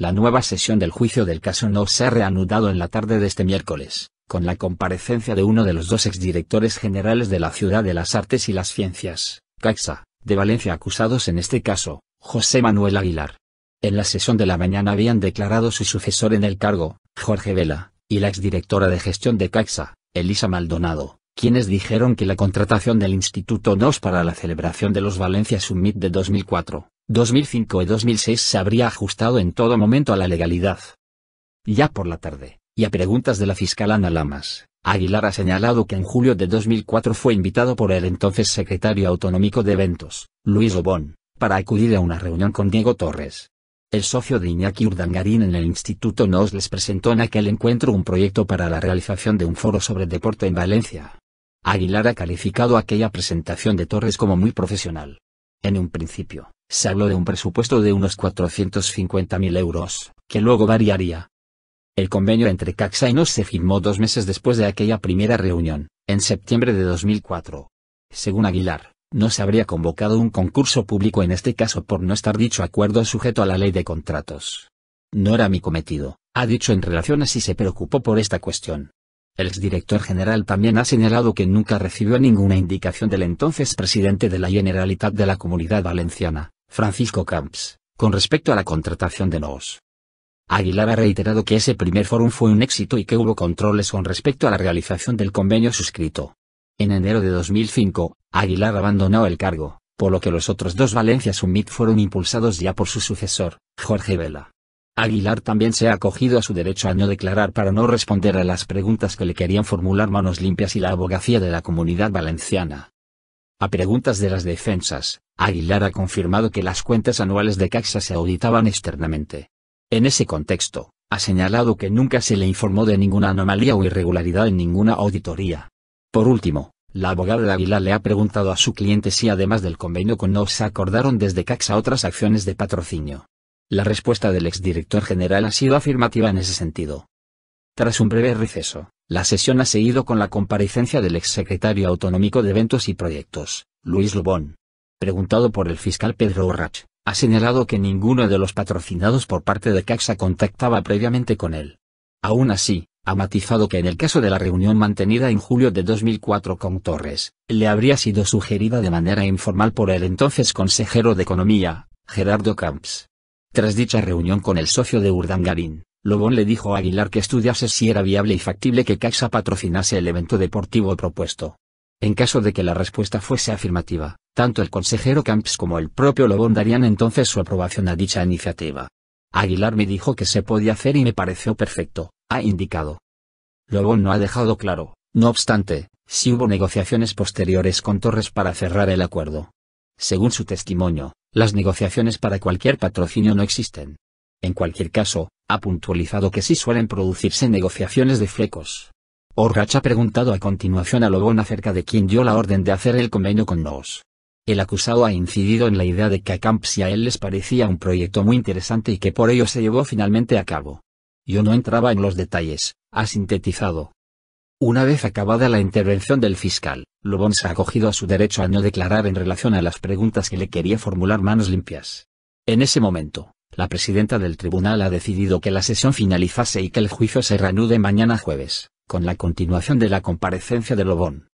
La nueva sesión del juicio del caso no se ha reanudado en la tarde de este miércoles, con la comparecencia de uno de los dos exdirectores generales de la Ciudad de las Artes y las Ciencias, CAXA, de Valencia acusados en este caso, José Manuel Aguilar. En la sesión de la mañana habían declarado su sucesor en el cargo, Jorge Vela, y la exdirectora de gestión de CAXA, Elisa Maldonado, quienes dijeron que la contratación del instituto Nos para la celebración de los Valencia Summit de 2004, 2005 y 2006 se habría ajustado en todo momento a la legalidad. Ya por la tarde, y a preguntas de la fiscal Ana Lamas, Aguilar ha señalado que en julio de 2004 fue invitado por el entonces secretario autonómico de eventos, Luis Obón, para acudir a una reunión con Diego Torres. El socio de Iñaki Urdangarín en el Instituto Nos les presentó en aquel encuentro un proyecto para la realización de un foro sobre deporte en Valencia. Aguilar ha calificado aquella presentación de Torres como muy profesional, en un principio, se habló de un presupuesto de unos 450.000 euros, que luego variaría. El convenio entre Caxa y NOS se firmó dos meses después de aquella primera reunión, en septiembre de 2004. Según Aguilar, no se habría convocado un concurso público en este caso por no estar dicho acuerdo sujeto a la ley de contratos. No era mi cometido, ha dicho en relación a si se preocupó por esta cuestión. El exdirector general también ha señalado que nunca recibió ninguna indicación del entonces presidente de la Generalitat de la Comunidad Valenciana, Francisco Camps, con respecto a la contratación de NOS. Aguilar ha reiterado que ese primer foro fue un éxito y que hubo controles con respecto a la realización del convenio suscrito. En enero de 2005, Aguilar abandonó el cargo, por lo que los otros dos Valencia Summit fueron impulsados ya por su sucesor, Jorge Vela. Aguilar también se ha acogido a su derecho a no declarar para no responder a las preguntas que le querían formular Manos Limpias y la abogacía de la Comunidad Valenciana. A preguntas de las defensas, Aguilar ha confirmado que las cuentas anuales de Caxa se auditaban externamente. En ese contexto, ha señalado que nunca se le informó de ninguna anomalía o irregularidad en ninguna auditoría. Por último, la abogada de Aguilar le ha preguntado a su cliente si además del convenio con NOS acordaron desde Caxa otras acciones de patrocinio. La respuesta del exdirector general ha sido afirmativa en ese sentido. Tras un breve receso, la sesión ha seguido con la comparecencia del exsecretario autonómico de Eventos y Proyectos, Luis Lubón. Preguntado por el fiscal Pedro Urrach, ha señalado que ninguno de los patrocinados por parte de Caxa contactaba previamente con él. Aún así, ha matizado que en el caso de la reunión mantenida en julio de 2004 con Torres, le habría sido sugerida de manera informal por el entonces consejero de Economía, Gerardo Camps tras dicha reunión con el socio de Urdangarín, Lobón le dijo a Aguilar que estudiase si era viable y factible que Caixa patrocinase el evento deportivo propuesto. En caso de que la respuesta fuese afirmativa, tanto el consejero Camps como el propio Lobón darían entonces su aprobación a dicha iniciativa. Aguilar me dijo que se podía hacer y me pareció perfecto, ha indicado. Lobón no ha dejado claro, no obstante, si hubo negociaciones posteriores con Torres para cerrar el acuerdo. Según su testimonio, las negociaciones para cualquier patrocinio no existen. En cualquier caso, ha puntualizado que sí suelen producirse negociaciones de flecos. Orrach ha preguntado a continuación a Lobón acerca de quién dio la orden de hacer el convenio con NOS. El acusado ha incidido en la idea de que a y a él les parecía un proyecto muy interesante y que por ello se llevó finalmente a cabo. Yo no entraba en los detalles, ha sintetizado. Una vez acabada la intervención del fiscal, Lobón se ha acogido a su derecho a no declarar en relación a las preguntas que le quería formular manos limpias. En ese momento, la presidenta del tribunal ha decidido que la sesión finalizase y que el juicio se reanude mañana jueves, con la continuación de la comparecencia de Lobón.